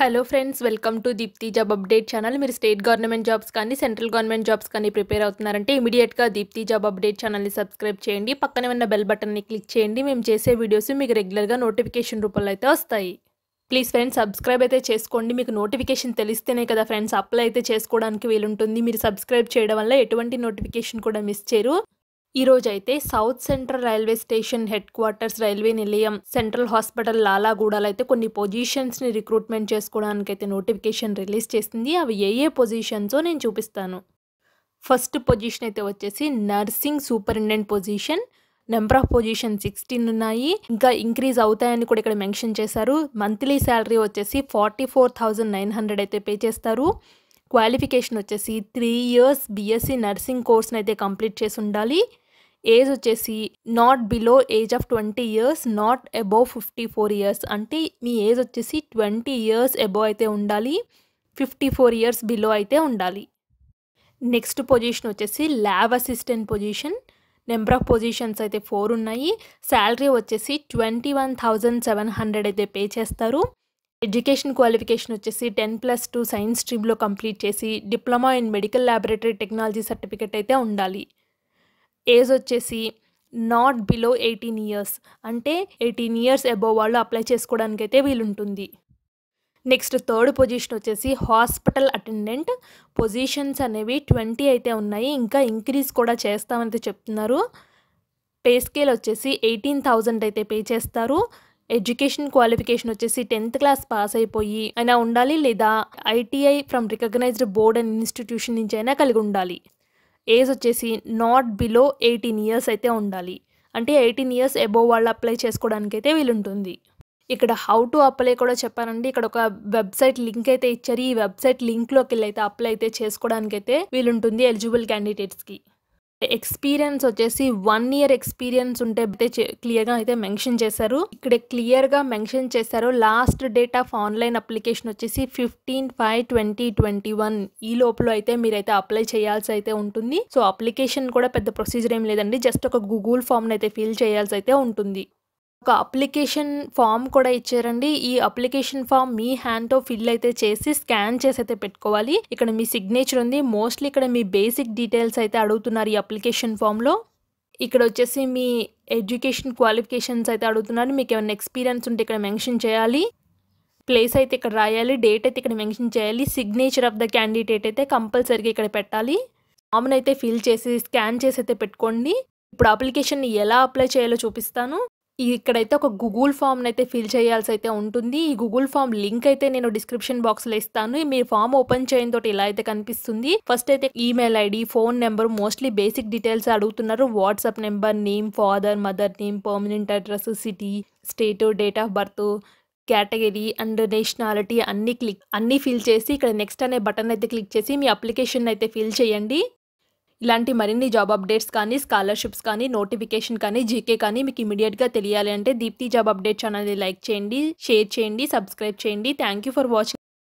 hello friends welcome to Deepthi job update channel మీరు state government jobs కానీ central government jobs కానీ prepare అవుతున్నారంటే ఇమీడియట్గా దీప్తి జాబ్ అప్డేట్ ఛానల్ని సబ్స్క్రైబ్ చేయండి పక్కనే ఉన్న బెల్ బటన్ని క్లిక్ చేయండి మేము చేసే వీడియోస్ మీకు రెగ్యులర్గా నోటిఫికేషన్ రూపంలో అయితే వస్తాయి ప్లీజ్ ఫ్రెండ్స్ సబ్స్క్రైబ్ అయితే చేసుకోండి మీకు నోటిఫికేషన్ తెలిస్తేనే కదా ఫ్రెండ్స్ అప్లై అయితే చేసుకోవడానికి వీలుంటుంది మీరు సబ్స్క్రైబ్ చేయడం వల్ల ఎటువంటి నోటిఫికేషన్ కూడా మిస్ చేయరు అయితే south central railway station headquarters railway Nilayam central hospital లాలాగూడలో అయితే కొన్ని పొజిషన్స్ని రిక్రూట్మెంట్ చేసుకోవడానికి అయితే నోటిఫికేషన్ రిలీజ్ చేసింది అవి ఏ ఏ పొజిషన్సో నేను చూపిస్తాను ఫస్ట్ పొజిషన్ అయితే వచ్చేసి nursing superintendent position number of position sixteen ఉన్నాయి ఇంకా ఇంక్రీజ్ అవుతాయని కూడా ఇక్కడ మెన్షన్ చేశారు మంత్లీ శాలరీ వచ్చేసి forty four thousand nine hundred అయితే పే చేస్తారు క్వాలిఫికేషన్ వచ్చేసి త్రీ ఇయర్స్ బీఎస్సీ నర్సింగ్ కోర్స్ని అయితే కంప్లీట్ చేసి ఉండాలి ఏజ్ వచ్చేసి not below age of twenty years not above fifty four years అంటే మీ ఏజ్ వచ్చేసి ట్వంటీ ఇయర్స్ అబోవ్ అయితే ఉండాలి ఫిఫ్టీ ఫోర్ ఇయర్స్ బిలో అయితే ఉండాలి నెక్స్ట్ పొజిషన్ వచ్చేసి lab assistant position number of positions అయితే ఫోర్ ఉన్నాయి శాలరీ వచ్చేసి twenty one thousand seven hundred అయితే పే చేస్తారు ఎడ్యుకేషన్ క్వాలిఫికేషన్ వచ్చేసి టెన్ ప్లస్ టూ సైన్స్ స్ట్రీమ్లో కంప్లీట్ చేసి diploma in medical laboratory technology certificate అయితే ఉండాలి ఏజ్ వచ్చేసి నాట్ బిలో ఎయిటీన్ ఇయర్స్ అంటే ఎయిటీన్ ఇయర్స్ అబోవ్ వాళ్ళు అప్లై చేసుకోవడానికి అయితే వీలుంటుంది నెక్స్ట్ థర్డ్ పొజిషన్ వచ్చేసి హాస్పిటల్ అటెండెంట్ పొజిషన్స్ అనేవి ట్వంటీ అయితే ఉన్నాయి ఇంకా ఇంక్రీజ్ కూడా చేస్తామని చెప్తున్నారు పే స్కేల్ వచ్చేసి ఎయిటీన్ థౌజండ్ అయితే పే చేస్తారు ఎడ్యుకేషన్ క్వాలిఫికేషన్ వచ్చేసి టెన్త్ క్లాస్ పాస్ అయిపోయి అయినా ఉండాలి లేదా ITI from recognised board and institution నుంచి అయినా కలిగి ఉండాలి ఏజ్ వచ్చేసి నాట్ బిలో ఎయిటీన్ ఇయర్స్ అయితే ఉండాలి అంటే ఎయిటీన్ ఇయర్స్ అబోవ్ వాళ్ళు అప్లై చేసుకోవడానికి అయితే వీలుంటుంది ఇక్కడ హౌ టు అప్లై కూడా చెప్పానండి ఇక్కడ ఒక వెబ్సైట్ లింక్ అయితే ఇచ్చారు ఈ వెబ్సైట్ లింక్లోకి వెళ్ళి అయితే అప్లై అయితే చేసుకోవడానికి అయితే వీలుంటుంది ఎలిజిబుల్ క్యాండిడేట్స్కి ఎక్స్పీరియన్స్ వచ్చేసి వన్ ఇయర్ ఎక్స్పీరియన్స్ ఉంటే క్లియర్గా అయితే మెన్షన్ చేశారు ఇక్కడ క్లియర్ గా మెన్షన్ చేశారు last date of online application వచ్చేసి fifteen five twenty twenty one ఈ లోపల అయితే మీరైతే అప్లై చేయాల్సి అయితే ఉంటుంది సో అప్లికేషన్ కూడా పెద్ద ప్రొసీజర్ ఏం లేదండి జస్ట్ ఒక గూగుల్ ఫామ్ని అయితే ఫిల్ చేయాల్సి అయితే ఉంటుంది ఒక అప్లికేషన్ ఫామ్ కూడా ఇచ్చారండి ఈ అప్లికేషన్ ఫామ్ మీ హ్యాండ్తో ఫిల్ అయితే చేసి స్కాన్ చేసి అయితే పెట్టుకోవాలి ఇక్కడ మీ సిగ్నేచర్ ఉంది మోస్ట్లీ ఇక్కడ మీ బేసిక్ డీటెయిల్స్ అయితే అడుగుతున్నారు ఈ అప్లికేషన్ ఫామ్లో ఇక్కడ వచ్చేసి మీ ఎడ్యుకేషన్ క్వాలిఫికేషన్స్ అయితే అడుగుతున్నారు మీకు ఏమైనా ఎక్స్పీరియన్స్ ఉంటే ఇక్కడ మెన్షన్ చేయాలి ప్లేస్ అయితే ఇక్కడ రాయాలి డేట్ అయితే ఇక్కడ మెన్షన్ చేయాలి సిగ్నేచర్ ఆఫ్ ద క్యాండిడేట్ అయితే కంపల్సరీగా ఇక్కడ పెట్టాలి ఫామ్ను అయితే ఫిల్ చేసి స్కాన్ చేసి అయితే పెట్టుకోండి ఇప్పుడు అప్లికేషన్ ఎలా అప్లై చేయాలో చూపిస్తాను ఇక్కడైతే ఒక గూగుల్ ఫామ్ని అయితే ఫిల్ చేయాల్సి అయితే ఉంటుంది ఈ గూగుల్ ఫామ్ లింక్ అయితే నేను డిస్క్రిప్షన్ బాక్స్లో ఇస్తాను మీ ఫామ్ ఓపెన్ చేయడం తోటి ఇలా అయితే కనిపిస్తుంది ఫస్ట్ అయితే email ID phone number mostly basic details అడుగుతున్నారు WhatsApp number name father mother name permanent address city state date of birth category and nationality అన్ని క్లిక్ అన్ని ఫిల్ చేసి ఇక్కడ నెక్స్ట్ అనే బటన్ అయితే క్లిక్ చేసి మీ అప్లికేషన్ అయితే ఫిల్ చేయండి ఇలాంటి మరిన్ని జాబ్ అప్డేట్స్ కానీ స్కాలర్షిప్స్ కానీ నోటిఫికేషన్ కానీ జీకే కానీ మీకు ఇమీడియట్గా తెలియాలి అంటే దీప్తి జాబ్ అప్డేట్ ఛానల్ని లైక్ చేయండి షేర్ చేయండి సబ్స్క్రైబ్ చేయండి థ్యాంక్ యూ ఫర్ వాచింగ్